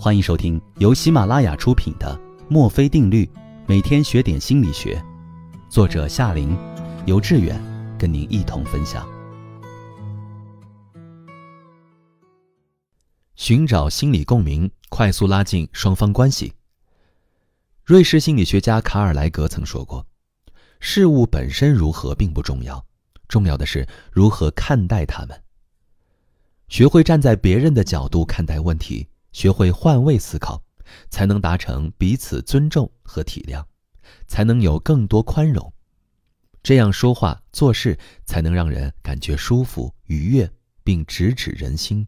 欢迎收听由喜马拉雅出品的《墨菲定律》，每天学点心理学。作者夏琳，由志远跟您一同分享。寻找心理共鸣，快速拉近双方关系。瑞士心理学家卡尔·莱格曾说过：“事物本身如何并不重要，重要的是如何看待他们。学会站在别人的角度看待问题。”学会换位思考，才能达成彼此尊重和体谅，才能有更多宽容。这样说话做事，才能让人感觉舒服、愉悦，并直指人心。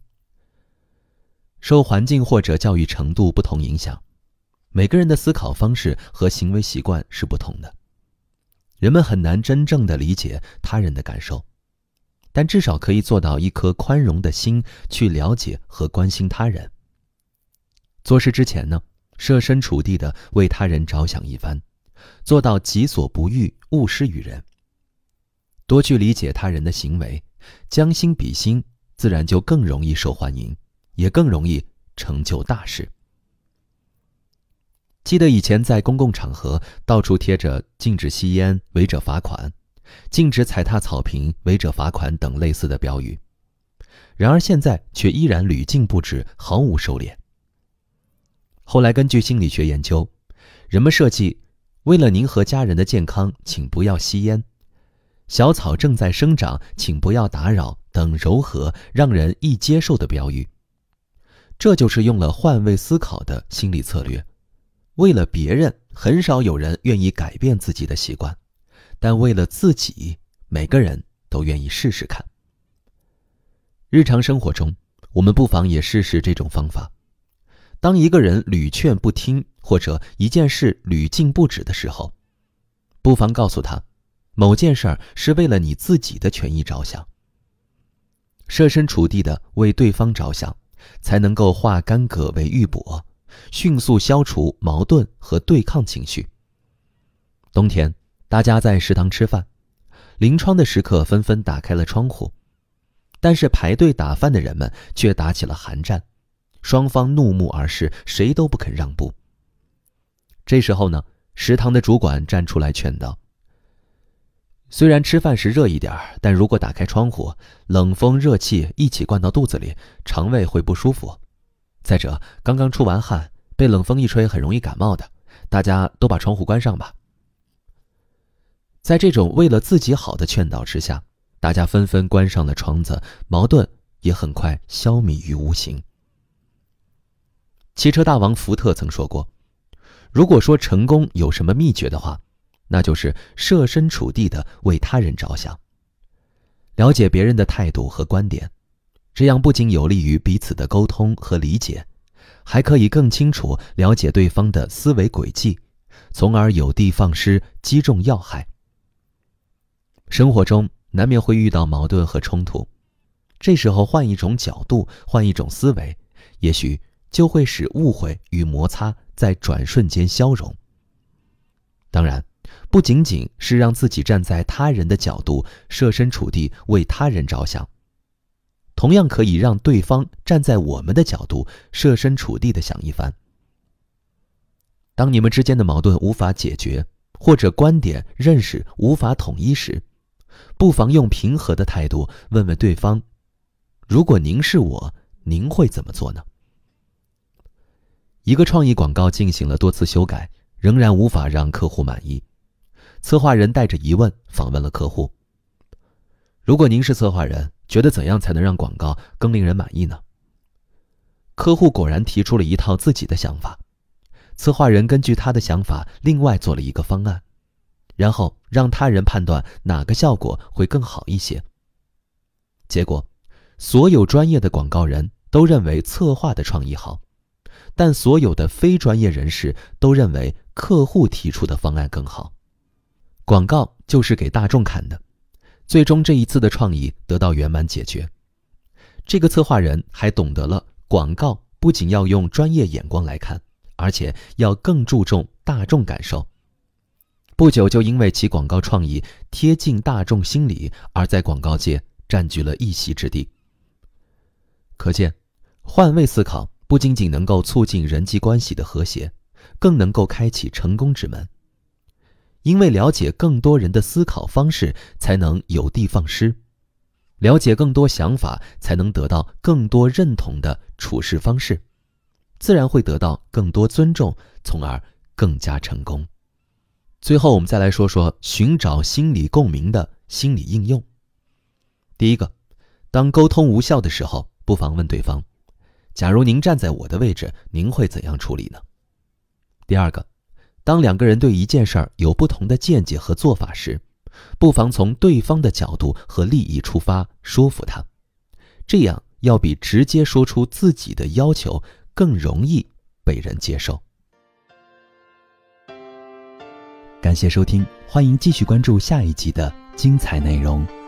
受环境或者教育程度不同影响，每个人的思考方式和行为习惯是不同的。人们很难真正的理解他人的感受，但至少可以做到一颗宽容的心去了解和关心他人。做事之前呢，设身处地的为他人着想一番，做到己所不欲，勿施于人。多去理解他人的行为，将心比心，自然就更容易受欢迎，也更容易成就大事。记得以前在公共场合到处贴着“禁止吸烟，违者罚款”、“禁止踩踏草坪，违者罚款”等类似的标语，然而现在却依然屡禁不止，毫无收敛。后来，根据心理学研究，人们设计“为了您和家人的健康，请不要吸烟”“小草正在生长，请不要打扰”等柔和、让人易接受的标语。这就是用了换位思考的心理策略。为了别人，很少有人愿意改变自己的习惯；但为了自己，每个人都愿意试试看。日常生活中，我们不妨也试试这种方法。当一个人屡劝不听，或者一件事屡禁不止的时候，不妨告诉他，某件事儿是为了你自己的权益着想。设身处地的为对方着想，才能够化干戈为玉帛，迅速消除矛盾和对抗情绪。冬天，大家在食堂吃饭，临窗的食客纷纷打开了窗户，但是排队打饭的人们却打起了寒战。双方怒目而视，谁都不肯让步。这时候呢，食堂的主管站出来劝道：“虽然吃饭时热一点，但如果打开窗户，冷风热气一起灌到肚子里，肠胃会不舒服。再者，刚刚出完汗，被冷风一吹，很容易感冒的。大家都把窗户关上吧。”在这种为了自己好的劝导之下，大家纷纷关上了窗子，矛盾也很快消弭于无形。汽车大王福特曾说过：“如果说成功有什么秘诀的话，那就是设身处地的为他人着想，了解别人的态度和观点。这样不仅有利于彼此的沟通和理解，还可以更清楚了解对方的思维轨迹，从而有的放矢，击中要害。生活中难免会遇到矛盾和冲突，这时候换一种角度，换一种思维，也许。”就会使误会与摩擦在转瞬间消融。当然，不仅仅是让自己站在他人的角度，设身处地为他人着想，同样可以让对方站在我们的角度，设身处地的想一番。当你们之间的矛盾无法解决，或者观点认识无法统一时，不妨用平和的态度问问对方：“如果您是我，您会怎么做呢？”一个创意广告进行了多次修改，仍然无法让客户满意。策划人带着疑问访问了客户：“如果您是策划人，觉得怎样才能让广告更令人满意呢？”客户果然提出了一套自己的想法。策划人根据他的想法另外做了一个方案，然后让他人判断哪个效果会更好一些。结果，所有专业的广告人都认为策划的创意好。但所有的非专业人士都认为客户提出的方案更好。广告就是给大众看的，最终这一次的创意得到圆满解决。这个策划人还懂得了，广告不仅要用专业眼光来看，而且要更注重大众感受。不久就因为其广告创意贴近大众心理，而在广告界占据了一席之地。可见，换位思考。不仅仅能够促进人际关系的和谐，更能够开启成功之门。因为了解更多人的思考方式，才能有的放矢；了解更多想法，才能得到更多认同的处事方式，自然会得到更多尊重，从而更加成功。最后，我们再来说说寻找心理共鸣的心理应用。第一个，当沟通无效的时候，不妨问对方。假如您站在我的位置，您会怎样处理呢？第二个，当两个人对一件事儿有不同的见解和做法时，不妨从对方的角度和利益出发说服他，这样要比直接说出自己的要求更容易被人接受。感谢收听，欢迎继续关注下一集的精彩内容。